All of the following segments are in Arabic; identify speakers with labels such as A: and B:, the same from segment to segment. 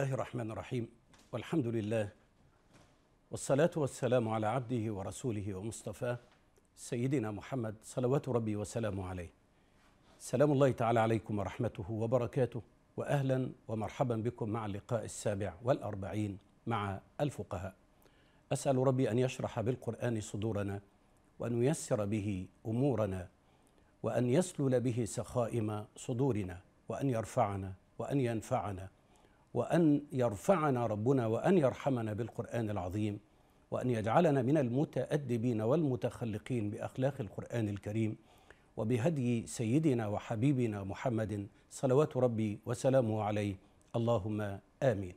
A: الله الرحمن الرحيم والحمد لله والصلاة والسلام على عبده ورسوله ومصطفاه سيدنا محمد صلوات ربي وسلامه عليه سلام الله تعالى عليكم ورحمته وبركاته وأهلا ومرحبا بكم مع اللقاء السابع والأربعين مع الفقهاء أسأل ربي أن يشرح بالقرآن صدورنا وأن ييسر به أمورنا وأن يسلل به سخائم صدورنا وأن يرفعنا وأن ينفعنا وأن يرفعنا ربنا وأن يرحمنا بالقرآن العظيم وأن يجعلنا من المتأدبين والمتخلقين بأخلاق القرآن الكريم وبهدي سيدنا وحبيبنا محمد صلوات ربي وسلامه عليه اللهم آمين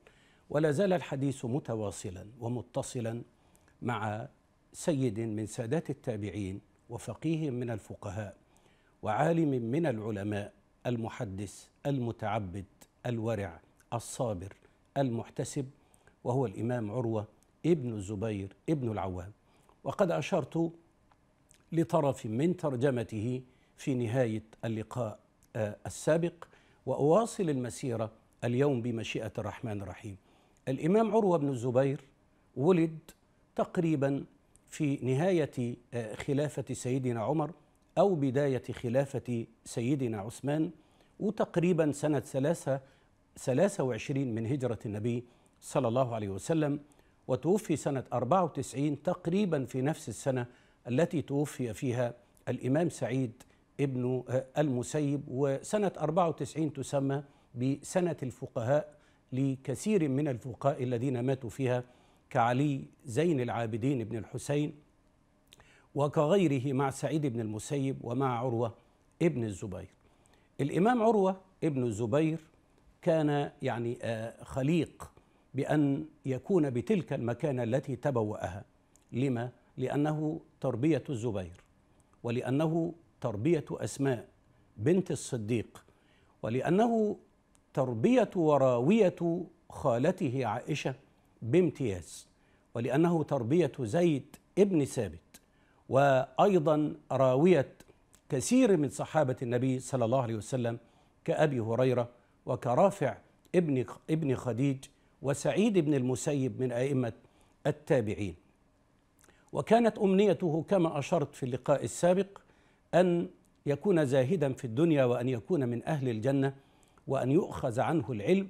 A: ولا زال الحديث متواصلا ومتصلا مع سيد من سادات التابعين وفقيه من الفقهاء وعالم من العلماء المحدث المتعبد الورع الصابر المحتسب وهو الإمام عروة ابن الزبير ابن العوام وقد أشرت لطرف من ترجمته في نهاية اللقاء آه، السابق وأواصل المسيرة اليوم بمشيئة الرحمن الرحيم الإمام عروة بن الزبير ولد تقريبا في نهاية آه، خلافة سيدنا عمر أو بداية خلافة سيدنا عثمان وتقريبا سنة ثلاثة 23 من هجرة النبي صلى الله عليه وسلم وتوفي سنة 94 تقريبا في نفس السنة التي توفي فيها الإمام سعيد ابن آه، المسيب وسنة 94 تسمى بسنة الفقهاء لكثير من الفقهاء الذين ماتوا فيها كعلي زين العابدين بن الحسين وكغيره مع سعيد بن المسيب ومع عروة ابن الزبير الإمام عروة ابن الزبير كان يعني آه، خليق بأن يكون بتلك المكانة التي تبوأها لما؟ لأنه تربية الزبير ولأنه تربية أسماء بنت الصديق ولأنه تربية وراوية خالته عائشة بامتياز ولأنه تربية زيد ابن ثابت وأيضا راوية كثير من صحابة النبي صلى الله عليه وسلم كأبي هريرة وكرافع ابن ابن خديج وسعيد بن المسيب من ائمه التابعين. وكانت امنيته كما اشرت في اللقاء السابق ان يكون زاهدا في الدنيا وان يكون من اهل الجنه وان يؤخذ عنه العلم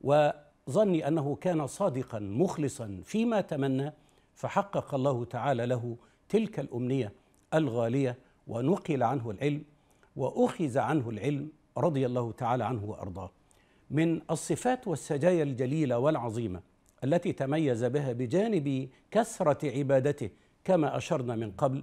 A: وظني انه كان صادقا مخلصا فيما تمنى فحقق الله تعالى له تلك الامنيه الغاليه ونقل عنه العلم واخذ عنه العلم رضي الله تعالى عنه وارضاه من الصفات والسجايا الجليله والعظيمه التي تميز بها بجانب كثره عبادته كما اشرنا من قبل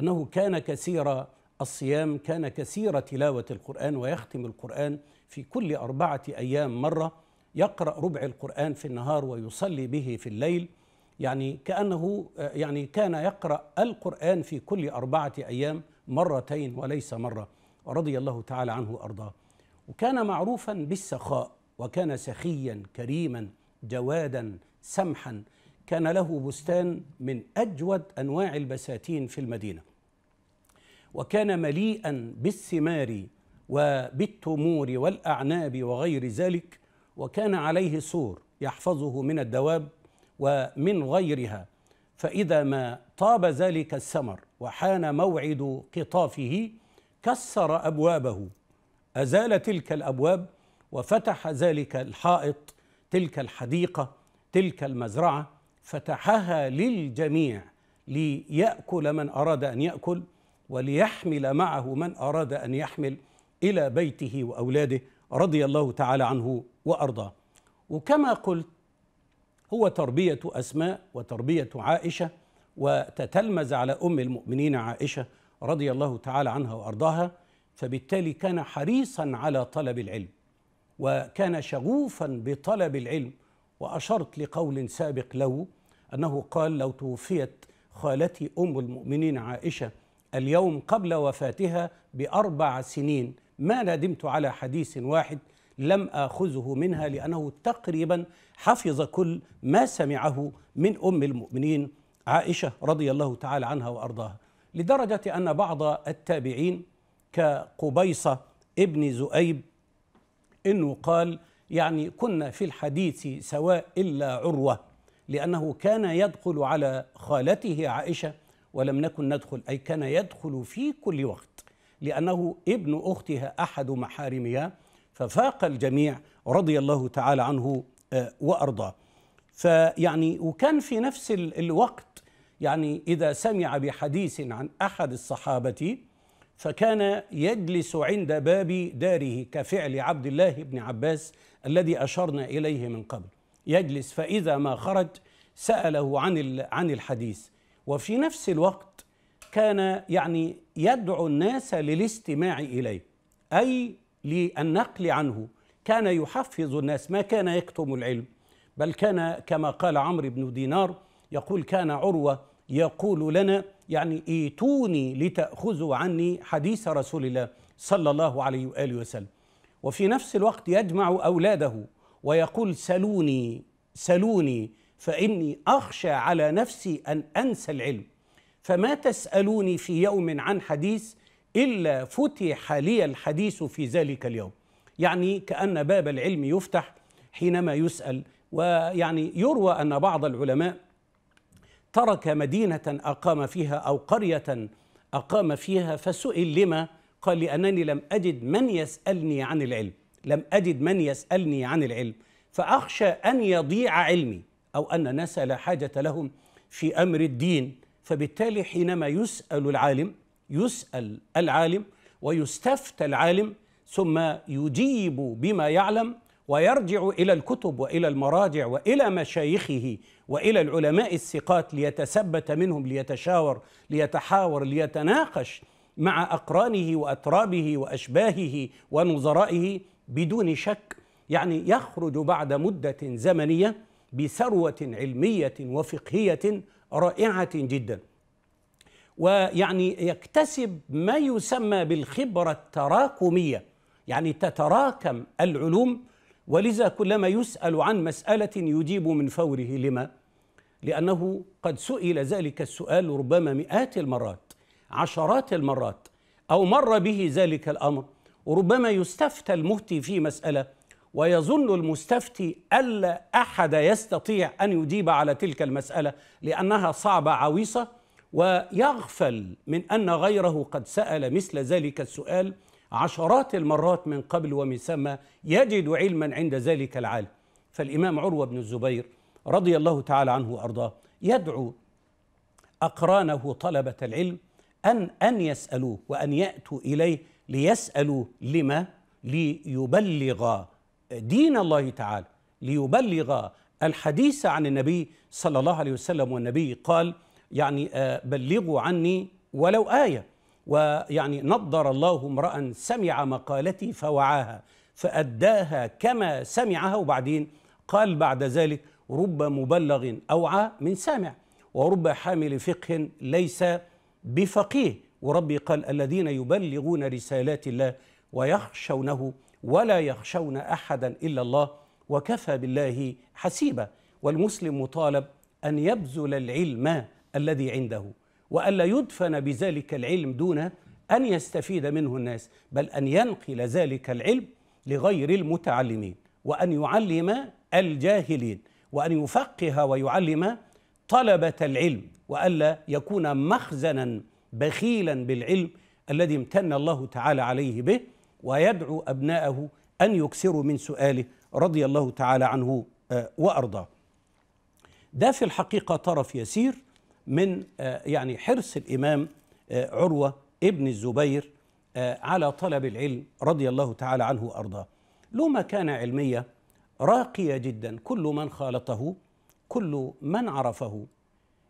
A: انه كان كثير الصيام كان كثير تلاوه القران ويختم القران في كل اربعه ايام مره يقرا ربع القران في النهار ويصلي به في الليل يعني كانه يعني كان يقرا القران في كل اربعه ايام مرتين وليس مره رضي الله تعالى عنه وارضاه وكان معروفا بالسخاء وكان سخيا كريما جوادا سمحا كان له بستان من اجود انواع البساتين في المدينه وكان مليئا بالثمار وبالتمور والاعناب وغير ذلك وكان عليه سور يحفظه من الدواب ومن غيرها فاذا ما طاب ذلك الثمر وحان موعد قطافه كسر ابوابه ازال تلك الابواب وفتح ذلك الحائط تلك الحديقه تلك المزرعه فتحها للجميع ليأكل من أراد أن يأكل وليحمل معه من أراد أن يحمل إلى بيته وأولاده رضي الله تعالى عنه وأرضاه وكما قلت هو تربية أسماء وتربية عائشة وتتلمذ على أم المؤمنين عائشة رضي الله تعالى عنها وارضاها فبالتالي كان حريصا على طلب العلم وكان شغوفا بطلب العلم واشرت لقول سابق له انه قال لو توفيت خالتي ام المؤمنين عائشه اليوم قبل وفاتها باربع سنين ما ندمت على حديث واحد لم اخذه منها لانه تقريبا حفظ كل ما سمعه من ام المؤمنين عائشه رضي الله تعالى عنها وارضاها لدرجة أن بعض التابعين كقبيصة ابن زؤيب إنه قال يعني كنا في الحديث سواء إلا عروة لأنه كان يدخل على خالته عائشة ولم نكن ندخل أي كان يدخل في كل وقت لأنه ابن أختها أحد محارمها ففاق الجميع رضي الله تعالى عنه آه، وأرضاه فيعني وكان في نفس الوقت يعني إذا سمع بحديث عن أحد الصحابة فكان يجلس عند باب داره كفعل عبد الله بن عباس الذي أشرنا إليه من قبل يجلس فإذا ما خرج سأله عن عن الحديث وفي نفس الوقت كان يعني يدعو الناس للاستماع إليه أي للنقل عنه كان يحفظ الناس ما كان يكتم العلم بل كان كما قال عمرو بن دينار يقول كان عروة يقول لنا يعني ايتوني لتأخذوا عني حديث رسول الله صلى الله عليه وآله وسلم وفي نفس الوقت يجمع أولاده ويقول سلوني سلوني فإني أخشى على نفسي أن أنسى العلم فما تسألوني في يوم عن حديث إلا فتح لي الحديث في ذلك اليوم يعني كأن باب العلم يفتح حينما يسأل ويعني يروى أن بعض العلماء ترك مدينة أقام فيها أو قرية أقام فيها فسئل لما قال لأنني لم أجد من يسألني عن العلم لم أجد من يسألني عن العلم فأخشى أن يضيع علمي أو أن الناس لا حاجة لهم في أمر الدين فبالتالي حينما يسأل العالم يسأل العالم ويستفتى العالم ثم يجيب بما يعلم ويرجع الى الكتب والى المراجع والى مشايخه والى العلماء الثقات ليتثبت منهم ليتشاور ليتحاور ليتناقش مع اقرانه واترابه واشباهه ونظرائه بدون شك يعني يخرج بعد مده زمنيه بثروه علميه وفقهيه رائعه جدا ويعني يكتسب ما يسمى بالخبره التراكميه يعني تتراكم العلوم ولذا كلما يسأل عن مسألة يجيب من فوره لما؟ لأنه قد سئل ذلك السؤال ربما مئات المرات عشرات المرات أو مر به ذلك الأمر وربما يستفتى المهتي في مسألة ويظن المستفتي ألا أحد يستطيع أن يجيب على تلك المسألة لأنها صعبة عويصة ويغفل من أن غيره قد سأل مثل ذلك السؤال عشرات المرات من قبل ومن ثم يجد علما عند ذلك العالم فالإمام عروة بن الزبير رضي الله تعالى عنه وأرضاه يدعو أقرانه طلبة العلم أن أن يسألوه وأن يأتوا إليه ليسألوا لما ليبلغ دين الله تعالى ليبلغ الحديث عن النبي صلى الله عليه وسلم والنبي قال يعني آه، بلغوا عني ولو آية ويعني نضر الله امرأ سمع مقالتي فوعاها فأداها كما سمعها وبعدين قال بعد ذلك رب مبلغ أوعى من سامع ورب حامل فقه ليس بفقيه وربي قال الذين يبلغون رسالات الله ويخشونه ولا يخشون أحدا إلا الله وكفى بالله حسيبا والمسلم مطالب أن يبذل العلم الذي عنده والا يدفن بذلك العلم دون ان يستفيد منه الناس بل ان ينقل ذلك العلم لغير المتعلمين وان يعلم الجاهلين وان يفقه ويعلم طلبه العلم والا يكون مخزنا بخيلا بالعلم الذي امتن الله تعالى عليه به ويدعو ابناءه ان يكثروا من سؤاله رضي الله تعالى عنه آه، وارضاه ده في الحقيقه طرف يسير من آه، يعني حرص الإمام آه، عروة ابن الزبير آه، على طلب العلم رضي الله تعالى عنه وأرضاه له مكانة علمية راقية جدا كل من خالطه كل من عرفه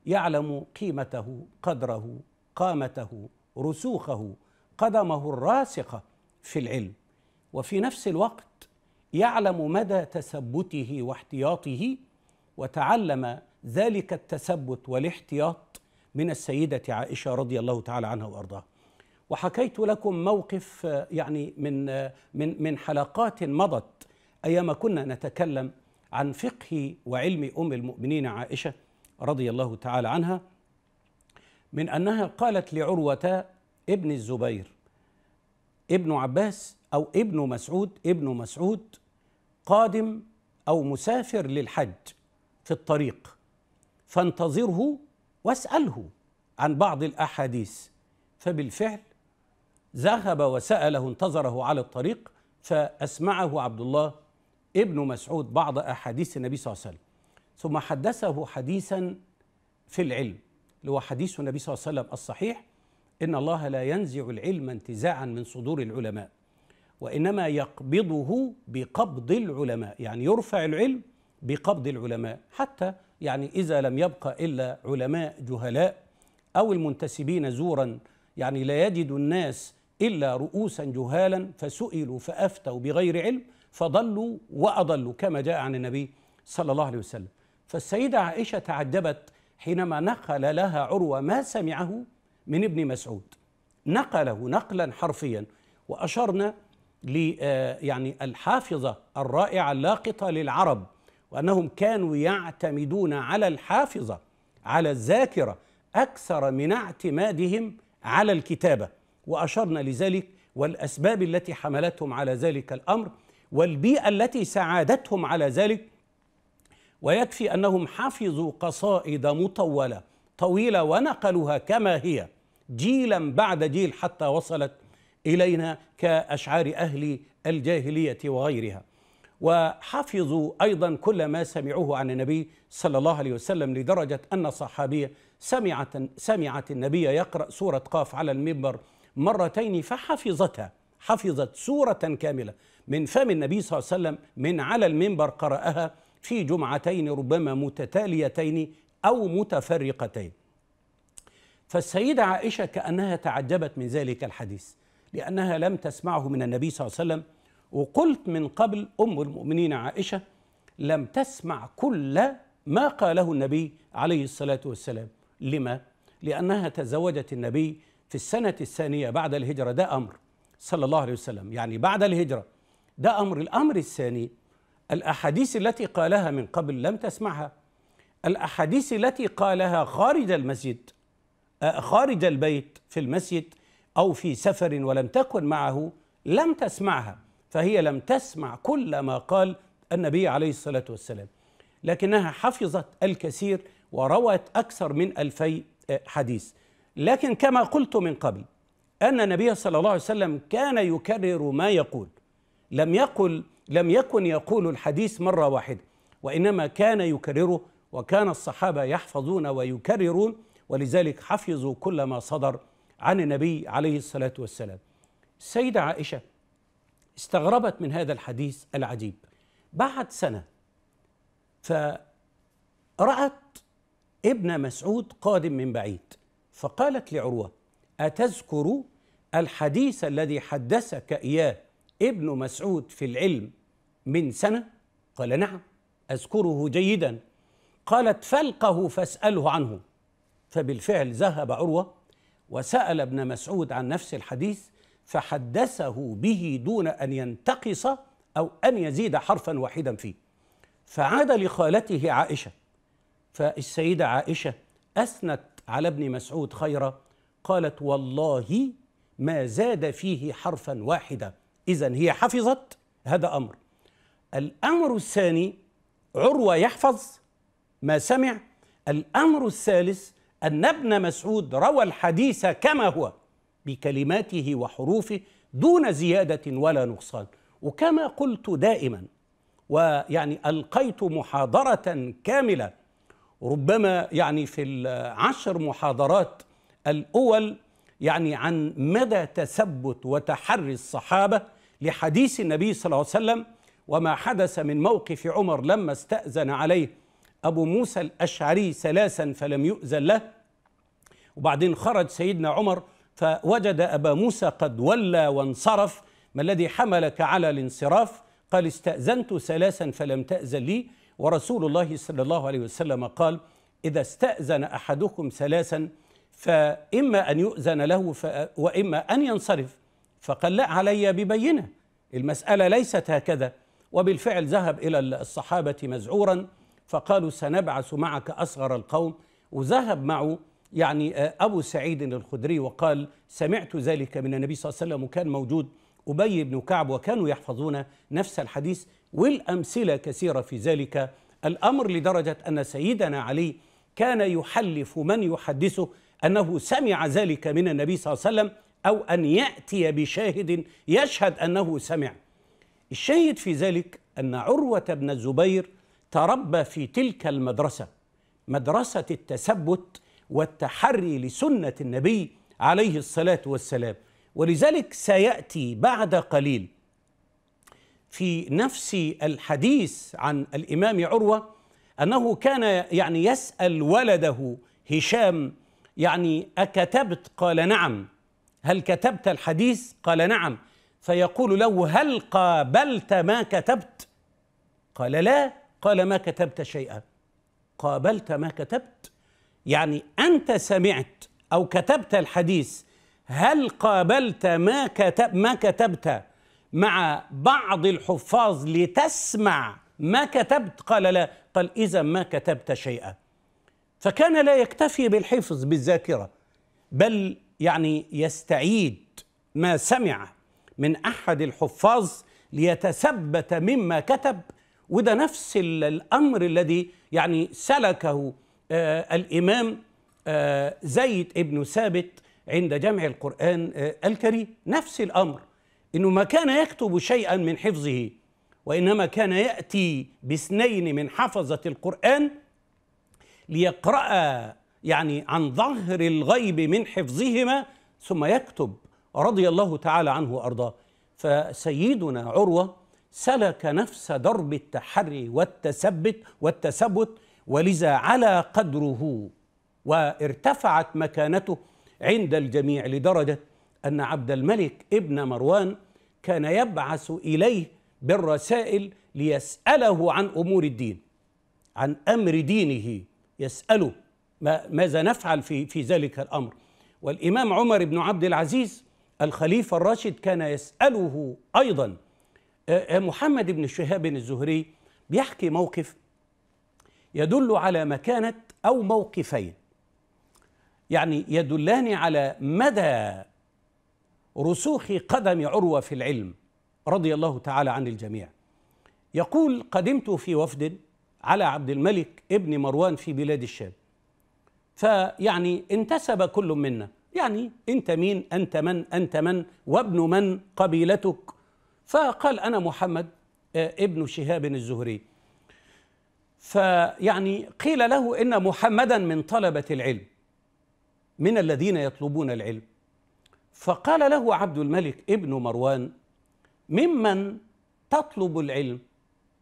A: يعلم قيمته قدره قامته رسوخه قدمه الراسخة في العلم وفي نفس الوقت يعلم مدى تثبته واحتياطه وتعلم ذلك التثبت والاحتياط من السيدة عائشة رضي الله تعالى عنها وأرضاها وحكيت لكم موقف آه، يعني من آه، من من حلقات مضت ايام كنا نتكلم عن فقه وعلم ام المؤمنين عائشه رضي الله تعالى عنها من انها قالت لعروه ابن الزبير ابن عباس او ابن مسعود ابن مسعود قادم او مسافر للحج في الطريق فانتظره واساله عن بعض الاحاديث فبالفعل ذهب وساله انتظره على الطريق فاسمعه عبد الله ابن مسعود بعض احاديث النبي صلى الله عليه وسلم ثم حدثه حديثا في العلم اللي هو حديث النبي صلى الله عليه وسلم الصحيح ان الله لا ينزع العلم انتزاعا من صدور العلماء وانما يقبضه بقبض العلماء يعني يرفع العلم بقبض العلماء حتى يعني إذا لم يبقى إلا علماء جهلاء أو المنتسبين زورا يعني لا يجد الناس إلا رؤوسا جهالا فسئلوا فأفتوا بغير علم فضلوا وأضلوا كما جاء عن النبي صلى الله عليه وسلم فالسيدة عائشة تعجبت حينما نقل لها عروة ما سمعه من ابن مسعود نقله نقلا حرفيا وأشرنا ل آه، يعني الحافظة الرائعة اللاقطة للعرب وأنهم كانوا يعتمدون على الحافظة على الذاكرة أكثر من اعتمادهم على الكتابة وأشرنا لذلك والأسباب التي حملتهم على ذلك الأمر والبيئة التي ساعدتهم على ذلك ويكفي أنهم حفظوا قصائد مطولة طويلة ونقلوها كما هي جيلا بعد جيل حتى وصلت إلينا كأشعار أهل الجاهلية وغيرها وحفظوا أيضا كل ما سمعوه عن النبي صلى الله عليه وسلم لدرجة أن صحابية سمعت, سمعت النبي يقرأ سورة قاف على المنبر مرتين فحفظتها حفظت سورة كاملة من فم النبي صلى الله عليه وسلم من على المنبر قرأها في جمعتين ربما متتاليتين أو متفرقتين فالسيدة عائشة كأنها تعجبت من ذلك الحديث لأنها لم تسمعه من النبي صلى الله عليه وسلم وقلت من قبل أم المؤمنين عائشة لم تسمع كل ما قاله النبي عليه الصلاة والسلام لما؟ لأنها تزوجت النبي في السنة الثانية بعد الهجرة ده أمر صلى الله عليه وسلم يعني بعد الهجرة ده أمر الأمر الثاني الأحاديث التي قالها من قبل لم تسمعها الأحاديث التي قالها خارج المسجد خارج البيت في المسجد أو في سفر ولم تكن معه لم تسمعها فهي لم تسمع كل ما قال النبي عليه الصلاة والسلام لكنها حفظت الكثير وروت أكثر من ألفي آه، حديث لكن كما قلت من قبل أن النبي صلى الله عليه وسلم كان يكرر ما يقول لم يقل لم يكن يقول الحديث مرة واحدة وإنما كان يكرره وكان الصحابة يحفظون ويكررون ولذلك حفظوا كل ما صدر عن النبي عليه الصلاة والسلام السيدة عائشة استغربت من هذا الحديث العجيب بعد سنة فرأت ابن مسعود قادم من بعيد فقالت لعروة أتذكر الحديث الذي حدثك إياه ابن مسعود في العلم من سنة قال نعم أذكره جيدا قالت فلقه فاسأله عنه فبالفعل ذهب عروة وسأل ابن مسعود عن نفس الحديث فحدثه به دون أن ينتقص أو أن يزيد حرفا واحدا فيه فعاد لخالته عائشة فالسيدة عائشة أثنت على ابن مسعود خيرا قالت والله ما زاد فيه حرفا واحدا إذا هي حفظت هذا أمر الأمر الثاني عروة يحفظ ما سمع الأمر الثالث أن ابن مسعود روى الحديث كما هو بكلماته وحروفه دون زياده ولا نقصان وكما قلت دائما ويعني القيت محاضره كامله ربما يعني في العشر محاضرات الاول يعني عن مدى تثبت وتحري الصحابه لحديث النبي صلى الله عليه وسلم وما حدث من موقف عمر لما استاذن عليه ابو موسى الاشعري ثلاثا فلم يؤذن له وبعدين خرج سيدنا عمر فوجد أبا موسى قد ولى وانصرف ما الذي حملك على الانصراف قال استأذنت ثلاثا فلم تأذن لي ورسول الله صلى الله عليه وسلم قال إذا استأذن أحدكم ثلاثا فإما أن يؤذن له وإما أن ينصرف فقال لا علي ببينة المسألة ليست هكذا وبالفعل ذهب إلى الصحابة مذعورا فقالوا سنبعث معك أصغر القوم وذهب معه يعني آه، أبو سعيد الخدري وقال سمعت ذلك من النبي صلى الله عليه وسلم وكان موجود أبي بن كعب وكانوا يحفظون نفس الحديث والأمثلة كثيرة في ذلك الأمر لدرجة أن سيدنا علي كان يحلف من يحدثه أنه سمع ذلك من النبي صلى الله عليه وسلم أو أن يأتي بشاهد يشهد أنه سمع الشاهد في ذلك أن عروة بن الزبير تربى في تلك المدرسة مدرسة التثبت والتحري لسنه النبي عليه الصلاه والسلام ولذلك سياتي بعد قليل في نفس الحديث عن الامام عروه انه كان يعني يسال ولده هشام يعني اكتبت قال نعم هل كتبت الحديث قال نعم فيقول له هل قابلت ما كتبت قال لا قال ما كتبت شيئا قابلت ما كتبت يعني أنت سمعت أو كتبت الحديث هل قابلت ما كتب ما كتبت مع بعض الحفاظ لتسمع ما كتبت قال لا قال إذا ما كتبت شيئا فكان لا يكتفي بالحفظ بالذاكرة بل يعني يستعيد ما سمع من أحد الحفاظ ليتثبت مما كتب وده نفس الأمر الذي يعني سلكه آه، الإمام آه، زيد ابن ثابت عند جمع القرآن آه، الكريم نفس الأمر إنه ما كان يكتب شيئا من حفظه وإنما كان يأتي باثنين من حفظة القرآن ليقرأ يعني عن ظهر الغيب من حفظهما ثم يكتب رضي الله تعالى عنه وأرضاه فسيدنا عروة سلك نفس درب التحري والتثبت والتثبت ولذا علا قدره وارتفعت مكانته عند الجميع لدرجه ان عبد الملك ابن مروان كان يبعث اليه بالرسائل ليساله عن امور الدين عن امر دينه يساله ما ماذا نفعل في في ذلك الامر والامام عمر بن عبد العزيز الخليفه الراشد كان يساله ايضا آه، آه، محمد بن شهاب الزهري بيحكي موقف يدل على مكانة أو موقفين يعني يدلان على مدى رسوخ قدم عروة في العلم رضي الله تعالى عن الجميع يقول قدمت في وفد على عبد الملك ابن مروان في بلاد الشام فيعني انتسب كل منا يعني انت مين انت من انت من وابن من قبيلتك فقال انا محمد آه، ابن شهاب الزهري فيعني قيل له ان محمدا من طلبه العلم من الذين يطلبون العلم فقال له عبد الملك ابن مروان ممن تطلب العلم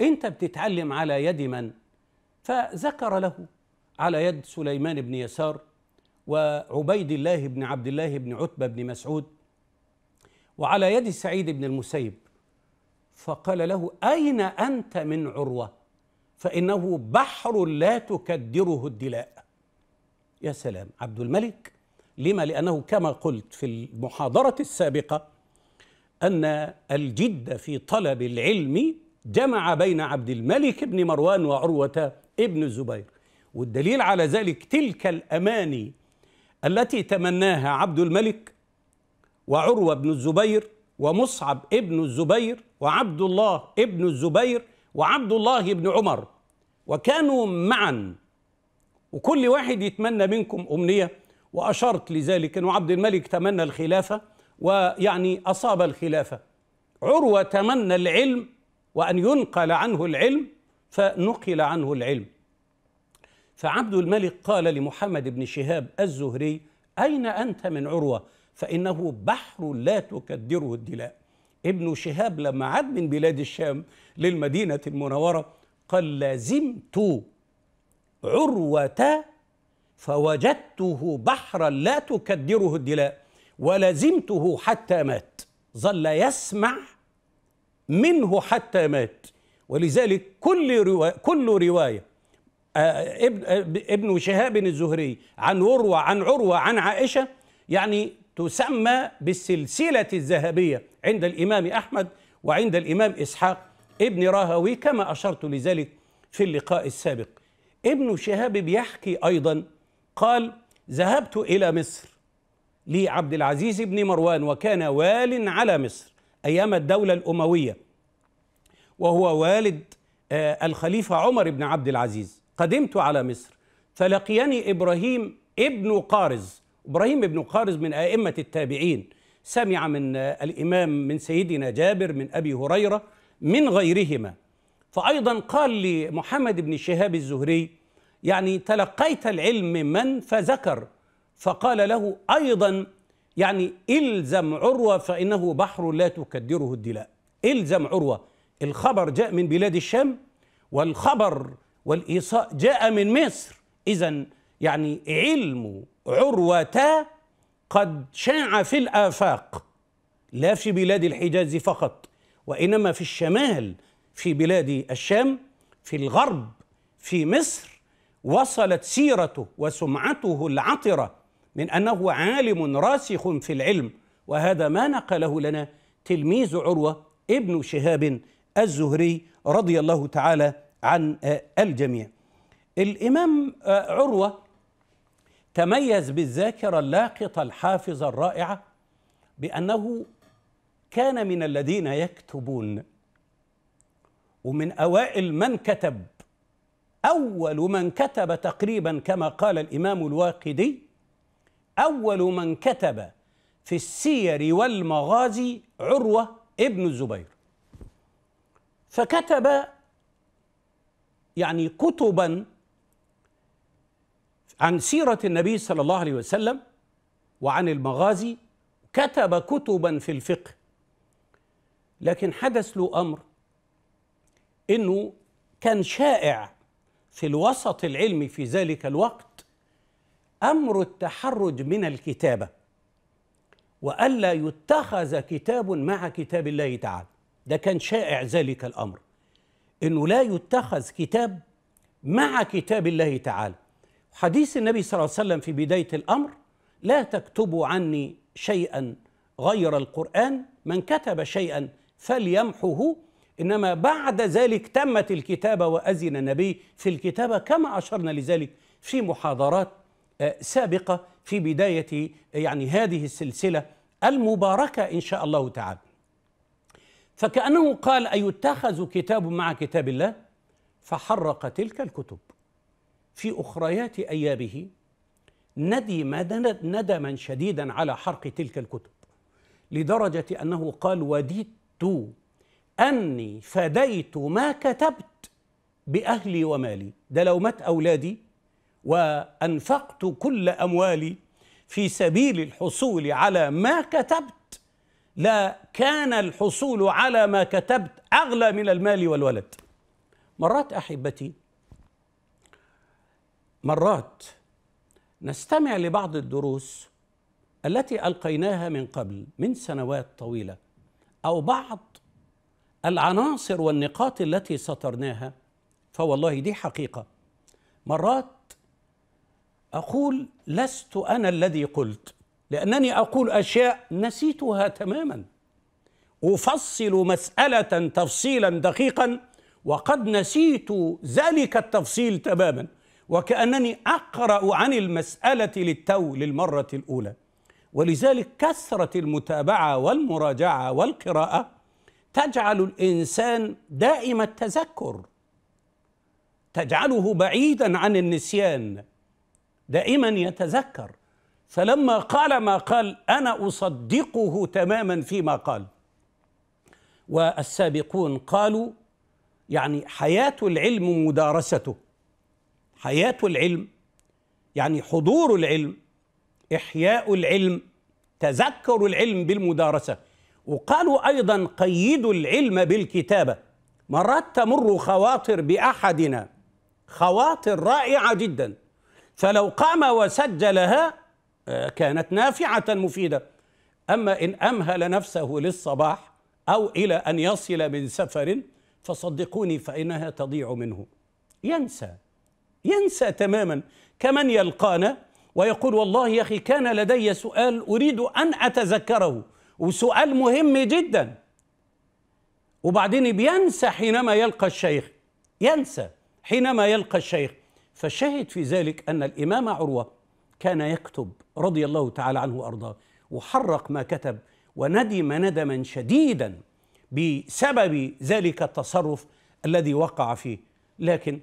A: انت بتتعلم على يد من فذكر له على يد سليمان بن يسار وعبيد الله بن عبد الله بن عتبه بن مسعود وعلى يد سعيد بن المسيب فقال له اين انت من عروه فإنه بحر لا تكدره الدلاء يا سلام عبد الملك لما لأنه كما قلت في المحاضرة السابقة أن الجد في طلب العلم جمع بين عبد الملك بن مروان وعروة ابن الزبير والدليل على ذلك تلك الأماني التي تمناها عبد الملك وعروة بن الزبير ومصعب ابن الزبير وعبد الله ابن الزبير وعبد الله بن عمر وكانوا معا وكل واحد يتمنى منكم أمنية وأشرت لذلك أن عبد الملك تمنى الخلافة ويعني أصاب الخلافة عروة تمنى العلم وأن ينقل عنه العلم فنقل عنه العلم فعبد الملك قال لمحمد بن شهاب الزهري أين أنت من عروة فإنه بحر لا تكدره الدلاء ابن شهاب لما عاد من بلاد الشام للمدينة المنورة قال لازمت عروة فوجدته بحرا لا تكدره الدلاء ولزمته حتى مات ظل يسمع منه حتى مات ولذلك كل رواية, كل رواية آه، ابن آه، ابن شهاب الزهري عن عروة عن عروة عن عائشة يعني تسمى بالسلسلة الذهبية عند الإمام أحمد وعند الإمام إسحاق ابن راهوي كما أشرت لذلك في اللقاء السابق ابن شهاب بيحكي أيضا قال ذهبت إلى مصر لعبد العزيز بن مروان وكان وال على مصر أيام الدولة الأموية وهو والد آه، الخليفة عمر بن عبد العزيز قدمت على مصر فلقيني إبراهيم ابن قارز إبراهيم ابن قارز من أئمة التابعين سمع من آه، الإمام من سيدنا جابر من أبي هريرة من غيرهما فأيضا قال لمحمد بن شهاب الزهري يعني تلقيت العلم من فذكر فقال له أيضا يعني إلزم عروة فإنه بحر لا تكدره الدلاء إلزم عروة الخبر جاء من بلاد الشام والخبر والإيصاء جاء من مصر إذا يعني علم عروة قد شاع في الآفاق لا في بلاد الحجاز فقط وإنما في الشمال في بلاد الشام في الغرب في مصر وصلت سيرته وسمعته العطرة من أنه عالم راسخ في العلم وهذا ما نقله لنا تلميذ عروة ابن شهاب الزهري رضي الله تعالى عن الجميع الإمام عروة تميز بالذاكرة اللاقطة الحافظة الرائعة بأنه كان من الذين يكتبون ومن اوائل من كتب اول من كتب تقريبا كما قال الامام الواقدي اول من كتب في السير والمغازي عروه ابن الزبير فكتب يعني كتبا عن سيره النبي صلى الله عليه وسلم وعن المغازي كتب كتبا في الفقه لكن حدث له امر انه كان شائع في الوسط العلمي في ذلك الوقت امر التحرج من الكتابه والا يتخذ كتاب مع كتاب الله تعالى ده كان شائع ذلك الامر انه لا يتخذ كتاب مع كتاب الله تعالى حديث النبي صلى الله عليه وسلم في بدايه الامر لا تكتبوا عني شيئا غير القران من كتب شيئا فليمحه انما بعد ذلك تمت الكتابه واذن النبي في الكتابه كما اشرنا لذلك في محاضرات آه، سابقه في بدايه يعني هذه السلسله المباركه ان شاء الله تعالى. فكانه قال ايتخذ كتاب مع كتاب الله فحرق تلك الكتب في اخريات ايابه ندم ندما شديدا على حرق تلك الكتب لدرجه انه قال وديت أني فديت ما كتبت بأهلي ومالي ده لو مات أولادي وأنفقت كل أموالي في سبيل الحصول على ما كتبت لا كان الحصول على ما كتبت أغلى من المال والولد مرات أحبتي مرات نستمع لبعض الدروس التي ألقيناها من قبل من سنوات طويلة او بعض العناصر والنقاط التي سطرناها فوالله دي حقيقه مرات اقول لست انا الذي قلت لانني اقول اشياء نسيتها تماما افصل مساله تفصيلا دقيقا وقد نسيت ذلك التفصيل تماما وكانني اقرا عن المساله للتو للمره الاولى ولذلك كثرة المتابعة والمراجعة والقراءة تجعل الإنسان دائم التذكر تجعله بعيدا عن النسيان دائما يتذكر فلما قال ما قال أنا أصدقه تماما فيما قال والسابقون قالوا يعني حياة العلم مدارسته حياة العلم يعني حضور العلم إحياء العلم تذكروا العلم بالمدارسة وقالوا أيضا قيدوا العلم بالكتابة مرات تمر خواطر بأحدنا خواطر رائعة جدا فلو قام وسجلها آه، كانت نافعة مفيدة أما إن أمهل نفسه للصباح أو إلى أن يصل من سفر فصدقوني فإنها تضيع منه ينسى ينسى تماما كمن يلقانا ويقول والله يا أخي كان لدي سؤال أريد أن أتذكره وسؤال مهم جدا وبعدين بينسى حينما يلقى الشيخ ينسى حينما يلقى الشيخ فالشاهد في ذلك أن الإمام عروة كان يكتب رضي الله تعالى عنه وأرضاه وحرق ما كتب وندم ندما شديدا بسبب ذلك التصرف الذي وقع فيه لكن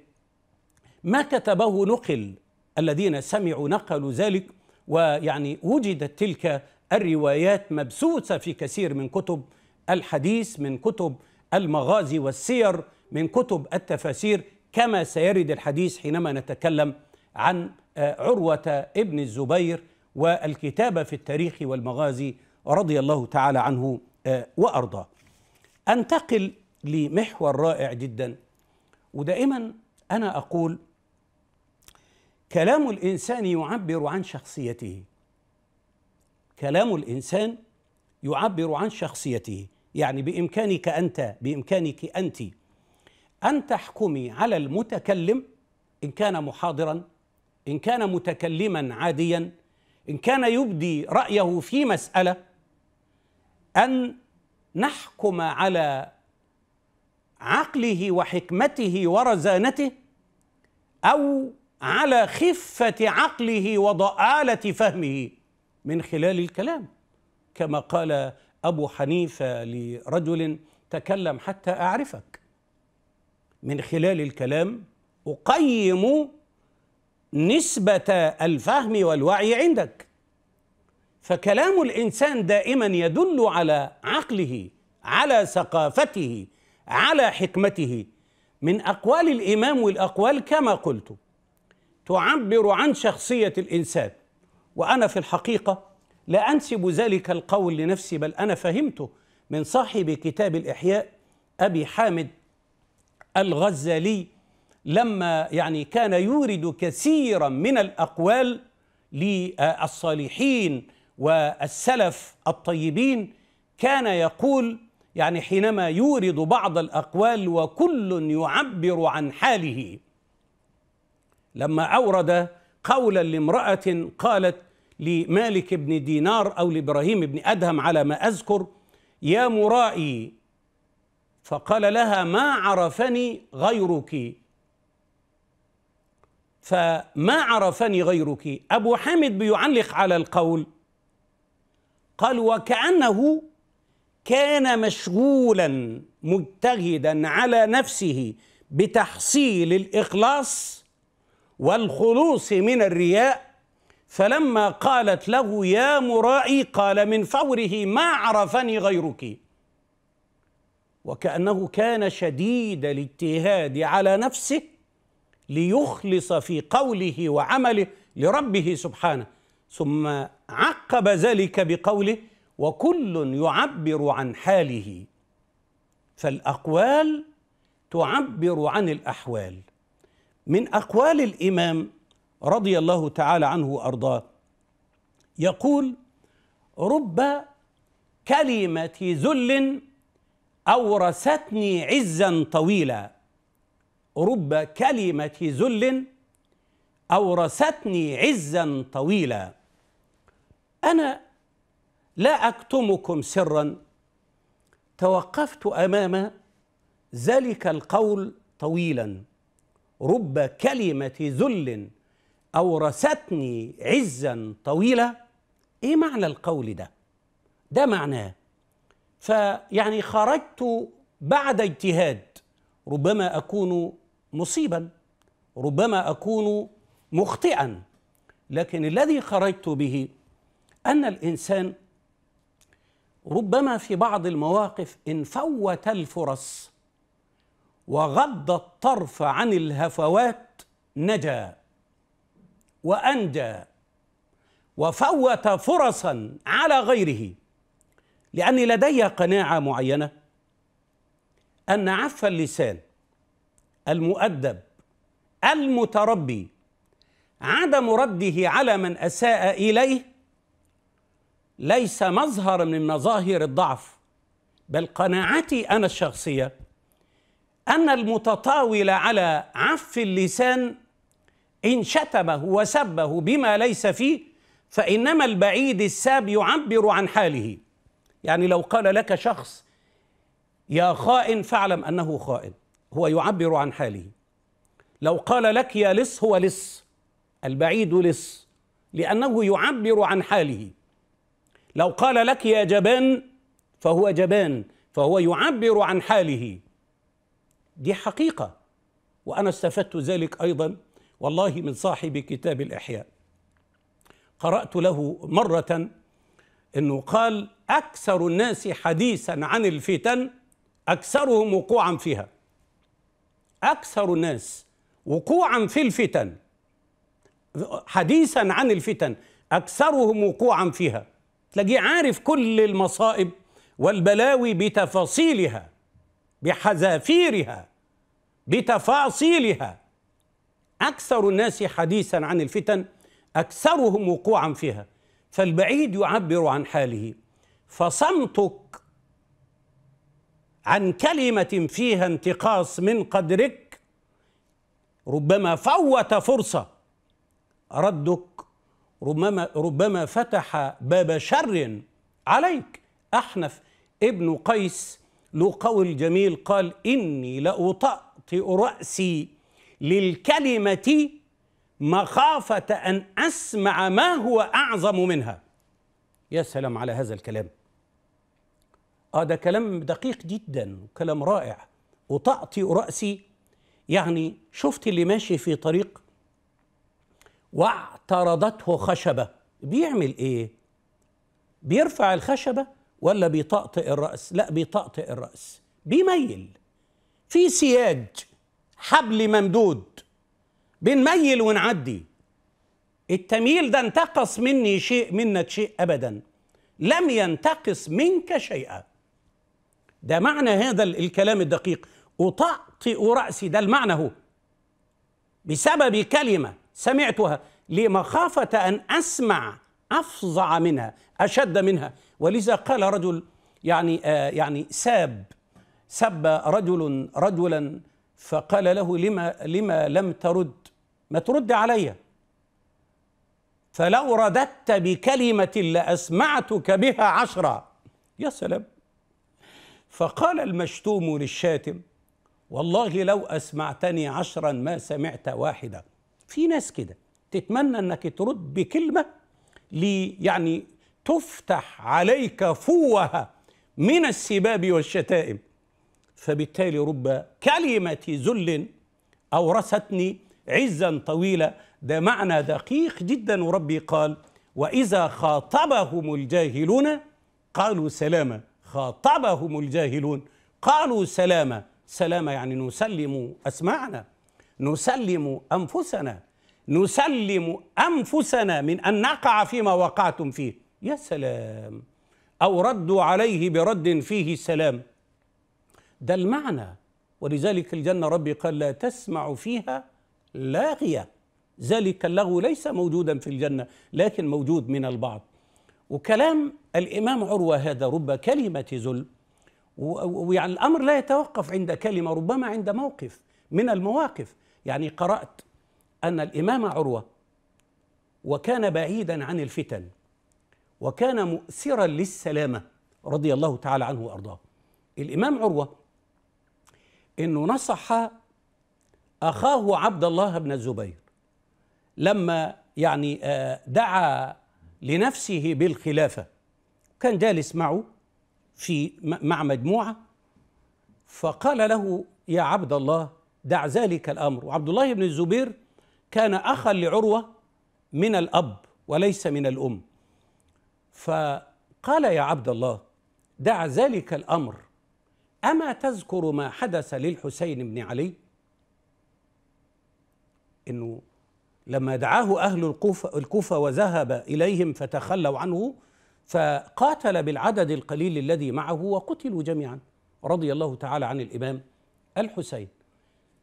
A: ما كتبه نقل الذين سمعوا نقلوا ذلك ويعني وجدت تلك الروايات مبسوطة في كثير من كتب الحديث من كتب المغازي والسير من كتب التفاسير كما سيرد الحديث حينما نتكلم عن آه، عروة ابن الزبير والكتابة في التاريخ والمغازي رضي الله تعالى عنه آه، وأرضاه أنتقل لمحور رائع جدا ودائما أنا أقول كلام الانسان يعبر عن شخصيته كلام الانسان يعبر عن شخصيته يعني بامكانك انت بامكانك انت ان تحكمي على المتكلم ان كان محاضرا ان كان متكلما عاديا ان كان يبدي رايه في مساله ان نحكم على عقله وحكمته ورزانته او على خفه عقله وضاله فهمه من خلال الكلام كما قال ابو حنيفه لرجل تكلم حتى اعرفك من خلال الكلام اقيم نسبه الفهم والوعي عندك فكلام الانسان دائما يدل على عقله على ثقافته على حكمته من اقوال الامام والاقوال كما قلت تعبر عن شخصية الإنسان وأنا في الحقيقة لا أنسب ذلك القول لنفسي بل أنا فهمته من صاحب كتاب الإحياء أبي حامد الغزالي لما يعني كان يورد كثيرا من الأقوال للصالحين والسلف الطيبين كان يقول يعني حينما يورد بعض الأقوال وكل يعبر عن حاله لما أورد قولا لامرأة قالت لمالك بن دينار أو لإبراهيم بن أدهم على ما أذكر يا مرائي فقال لها ما عرفني غيرك فما عرفني غيرك أبو حامد بيعلق على القول قال وكأنه كان مشغولا مجتهدا على نفسه بتحصيل الإخلاص والخلوص من الرياء فلما قالت له يا مرائي قال من فوره ما عرفني غيرك وكأنه كان شديد الاجتهاد على نفسه ليخلص في قوله وعمله لربه سبحانه ثم عقب ذلك بقوله وكل يعبر عن حاله فالاقوال تعبر عن الاحوال من اقوال الامام رضي الله تعالى عنه وارضاه يقول رب كلمه ذل اورثتني عزا طويلا رب كلمه ذل اورثتني عزا طويلا انا لا اكتمكم سرا توقفت امام ذلك القول طويلا رب كلمة ذل أورثتني عزا طويلة إيه معنى القول ده؟ ده معناه فيعني خرجت بعد اجتهاد ربما أكون مصيبا ربما أكون مخطئا لكن الذي خرجت به أن الإنسان ربما في بعض المواقف إن فوت الفرص وغض الطرف عن الهفوات نجا وأنجى وفوت فرصا على غيره لأني لدي قناعة معينة أن عف اللسان المؤدب المتربي عدم رده على من أساء إليه ليس مظهرا من مظاهر الضعف بل قناعتي أنا الشخصية أن المتطاول على عف اللسان إن شتمه وسبه بما ليس فيه فإنما البعيد الساب يعبر عن حاله يعني لو قال لك شخص يا خائن فاعلم أنه خائن هو يعبر عن حاله لو قال لك يا لص هو لص البعيد لص لأنه يعبر عن حاله لو قال لك يا جبان فهو جبان فهو يعبر عن حاله دي حقيقه وانا استفدت ذلك ايضا والله من صاحب كتاب الاحياء قرات له مره انه قال اكثر الناس حديثا عن الفتن اكثرهم وقوعا فيها اكثر الناس وقوعا في الفتن حديثا عن الفتن اكثرهم وقوعا فيها تلاقيه عارف كل المصائب والبلاوي بتفاصيلها بحذافيرها بتفاصيلها اكثر الناس حديثا عن الفتن اكثرهم وقوعا فيها فالبعيد يعبر عن حاله فصمتك عن كلمه فيها انتقاص من قدرك ربما فوت فرصه ردك ربما ربما فتح باب شر عليك احنف ابن قيس له قول جميل قال اني لاطأ رأسي للكلمة مخافة أن أسمع ما هو أعظم منها يا سلام على هذا الكلام آه ده كلام دقيق جدا وكلام رائع وتعطي رأسي يعني شفت اللي ماشي في طريق واعترضته خشبة بيعمل إيه؟ بيرفع الخشبة ولا بيطأطئ الرأس؟ لا بيطأطئ الرأس بيميل في سياج حبل ممدود بنميل ونعدي التمييل ده انتقص مني شيء منك شيء ابدا لم ينتقص منك شيئا ده معنى هذا الكلام الدقيق اطأطئ رأسي ده المعنى هو بسبب كلمة سمعتها لمخافة أن أسمع أفظع منها أشد منها ولذا قال رجل يعني آه يعني ساب سب رجل رجلا فقال له لما لما لم ترد ما ترد علي فلو رددت بكلمة لأسمعتك بها عشرة يا سلام فقال المشتوم للشاتم والله لو أسمعتني عشرا ما سمعت واحدة في ناس كده تتمنى أنك ترد بكلمة لي يعني تفتح عليك فوهة من السباب والشتائم فبالتالي رب كلمة ذل أورثتني عزا طويلا ده معنى دقيق جدا وربي قال وإذا خاطبهم الجاهلون قالوا سلاما خاطبهم الجاهلون قالوا سلاما سلاما يعني نسلم أسماعنا نسلم أنفسنا نسلم أنفسنا من أن نقع فيما وقعتم فيه يا سلام أو ردوا عليه برد فيه سلام ده المعنى ولذلك الجنة ربي قال لا تسمع فيها لاغية ذلك اللغو ليس موجودا في الجنة لكن موجود من البعض وكلام الإمام عروة هذا رب كلمة ذل ويعني الأمر لا يتوقف عند كلمة ربما عند موقف من المواقف يعني قرأت أن الإمام عروة وكان بعيدا عن الفتن وكان مؤثرا للسلامة رضي الله تعالى عنه وأرضاه الإمام عروة انه نصح اخاه عبد الله بن الزبير لما يعني آه، دعا لنفسه بالخلافه كان جالس معه في مع مجموعه فقال له يا عبد الله دع ذلك الامر وعبد الله بن الزبير كان اخا لعروه من الاب وليس من الام فقال يا عبد الله دع ذلك الامر أما تذكر ما حدث للحسين بن علي أنه لما دعاه أهل الكوفة, الكوفة وذهب إليهم فتخلوا عنه فقاتل بالعدد القليل الذي معه وقتلوا جميعا رضي الله تعالى عن الإمام الحسين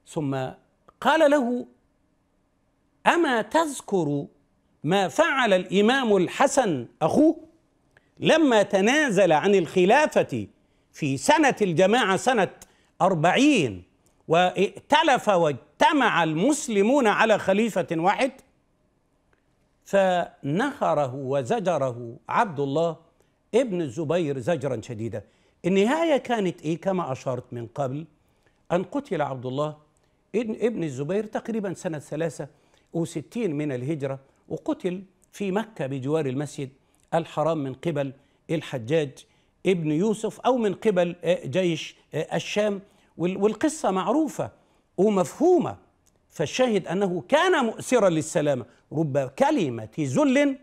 A: ثم قال له أما تذكر ما فعل الإمام الحسن أخوه لما تنازل عن الخلافة في سنة الجماعة سنة أربعين وائتلف واجتمع المسلمون على خليفة واحد فنهره وزجره عبد الله ابن الزبير زجرا شديدا النهاية كانت إيه كما أشرت من قبل أن قتل عبد الله ابن الزبير تقريبا سنة ثلاثة وستين من الهجرة وقتل في مكة بجوار المسجد الحرام من قبل الحجاج ابن يوسف أو من قبل آه، جيش آه، الشام والقصة معروفة ومفهومة فالشاهد أنه كان مؤثرا للسلامة رب كلمة ذل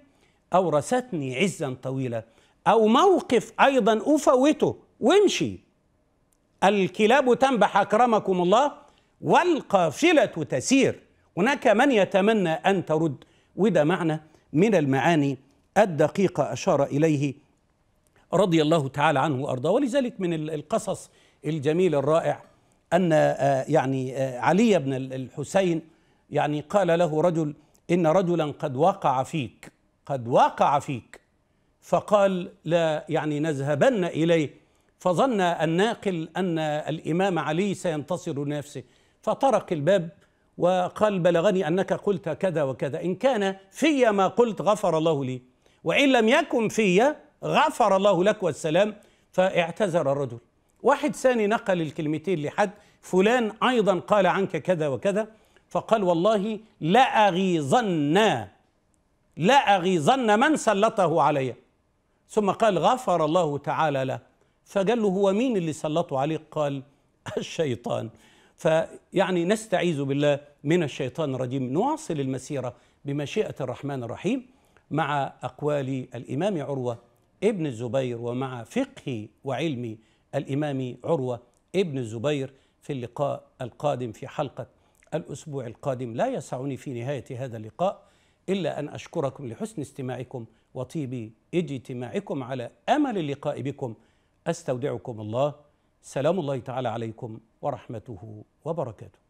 A: أورثتني عزا طويلا أو موقف أيضا أفوته وامشي الكلاب تنبح أكرمكم الله والقافلة تسير هناك من يتمنى أن ترد وده معنى من المعاني الدقيقة أشار إليه رضي الله تعالى عنه وارضاه ولذلك من القصص الجميل الرائع ان آه، يعني آه، علي بن الحسين يعني قال له رجل ان رجلا قد وقع فيك قد وقع فيك فقال لا يعني نذهبن اليه فظن الناقل ان الامام علي سينتصر نفسه فطرق الباب وقال بلغني انك قلت كذا وكذا ان كان في ما قلت غفر الله لي وان لم يكن في غفر الله لك والسلام فاعتذر الرجل واحد ثاني نقل الكلمتين لحد فلان أيضا قال عنك كذا وكذا فقال والله لأغيظن لأغيظن من سلطه علي ثم قال غفر الله تعالى له فقال له هو مين اللي سلطه عليك قال الشيطان فيعني نستعيذ بالله من الشيطان الرجيم نواصل المسيرة بمشيئة الرحمن الرحيم مع أقوال الإمام عروة ابن الزبير ومع فقه وعلم الإمام عروة ابن الزبير في اللقاء القادم في حلقة الأسبوع القادم لا يسعني في نهاية هذا اللقاء إلا أن أشكركم لحسن استماعكم وطيب اجتماعكم على أمل اللقاء بكم أستودعكم الله سلام الله تعالى عليكم ورحمته وبركاته